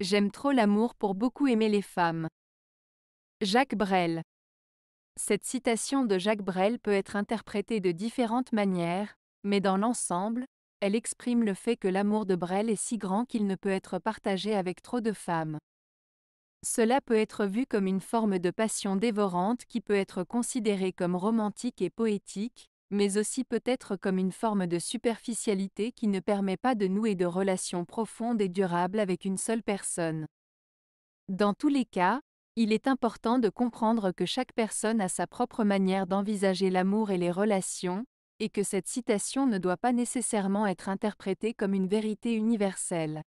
J'aime trop l'amour pour beaucoup aimer les femmes. Jacques Brel. Cette citation de Jacques Brel peut être interprétée de différentes manières, mais dans l'ensemble, elle exprime le fait que l'amour de Brel est si grand qu'il ne peut être partagé avec trop de femmes. Cela peut être vu comme une forme de passion dévorante qui peut être considérée comme romantique et poétique, mais aussi peut-être comme une forme de superficialité qui ne permet pas de nouer de relations profondes et durables avec une seule personne. Dans tous les cas, il est important de comprendre que chaque personne a sa propre manière d'envisager l'amour et les relations, et que cette citation ne doit pas nécessairement être interprétée comme une vérité universelle.